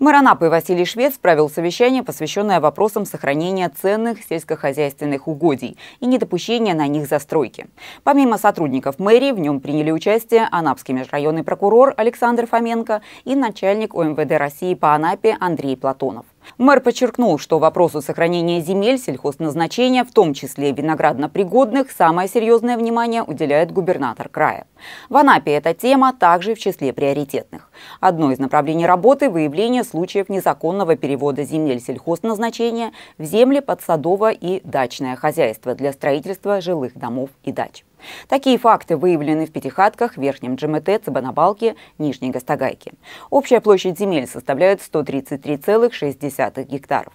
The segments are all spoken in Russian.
Мэр Анапы Василий Швец провел совещание, посвященное вопросам сохранения ценных сельскохозяйственных угодий и недопущения на них застройки. Помимо сотрудников мэрии, в нем приняли участие анапский межрайонный прокурор Александр Фоменко и начальник ОМВД России по Анапе Андрей Платонов. Мэр подчеркнул, что вопросу сохранения земель сельхозназначения, в том числе виноградно-пригодных, самое серьезное внимание уделяет губернатор края. В Анапе эта тема также в числе приоритетных. Одно из направлений работы – выявление случаев незаконного перевода земель сельхозназначения в земли под садово- и дачное хозяйство для строительства жилых домов и дач. Такие факты выявлены в Пятихатках, Верхнем Джимете, Цибанабалке, Нижней Гастагайке. Общая площадь земель составляет 133,6 гектаров.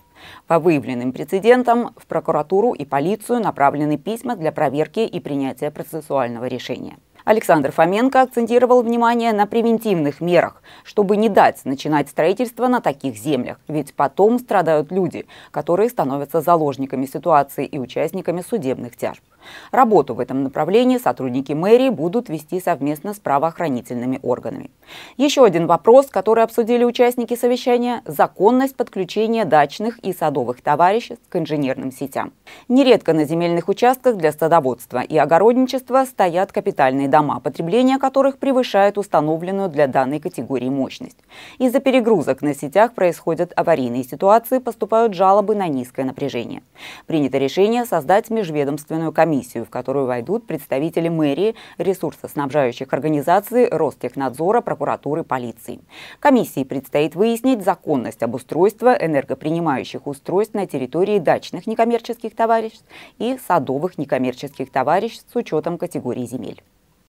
По выявленным прецедентам в прокуратуру и полицию направлены письма для проверки и принятия процессуального решения. Александр Фоменко акцентировал внимание на превентивных мерах, чтобы не дать начинать строительство на таких землях, ведь потом страдают люди, которые становятся заложниками ситуации и участниками судебных тяжб. Работу в этом направлении сотрудники мэрии будут вести совместно с правоохранительными органами. Еще один вопрос, который обсудили участники совещания – законность подключения дачных и садовых товариществ к инженерным сетям. Нередко на земельных участках для садоводства и огородничества стоят капитальные дома, потребление которых превышает установленную для данной категории мощность. Из-за перегрузок на сетях происходят аварийные ситуации, поступают жалобы на низкое напряжение. Принято решение создать межведомственную комиссию, в которую войдут представители мэрии, ресурсоснабжающих организаций, Ростехнадзора, прокуратуры, полиции. Комиссии предстоит выяснить законность обустройства энергопринимающих устройств на территории дачных некоммерческих товариществ и садовых некоммерческих товариществ с учетом категории земель.